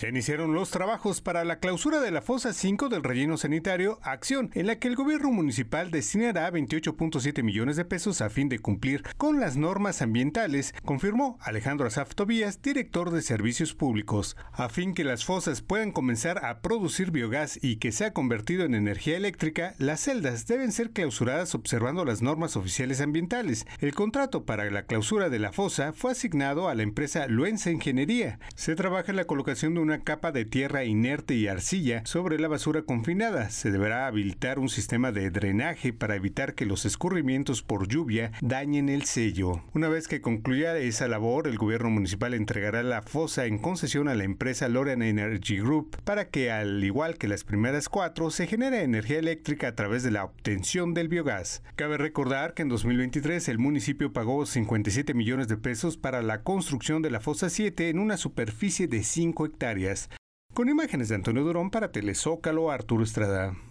Ya iniciaron los trabajos para la clausura de la fosa 5 del relleno sanitario Acción, en la que el gobierno municipal destinará 28.7 millones de pesos a fin de cumplir con las normas ambientales, confirmó Alejandro Azaf Tobías, director de Servicios Públicos, a fin que las fosas puedan comenzar a producir biogás y que sea convertido en energía eléctrica, las celdas deben ser clausuradas observando las normas oficiales ambientales. El contrato para la clausura de la fosa fue asignado a la empresa Luenza Ingeniería. Se trabaja en la colocación de una capa de tierra inerte y arcilla sobre la basura confinada. Se deberá habilitar un sistema de drenaje para evitar que los escurrimientos por lluvia dañen el sello. Una vez que concluya esa labor, el gobierno municipal entregará la fosa en concesión a la empresa Lorean Energy Group para que, al igual que las primeras cuatro, se genere energía eléctrica a través de la obtención del biogás. Cabe recordar que en 2023 el municipio pagó 57 millones de pesos para la construcción de la fosa 7 en una superficie de 5 hectáreas. Con imágenes de Antonio Durón para Telezócalo, Arturo Estrada.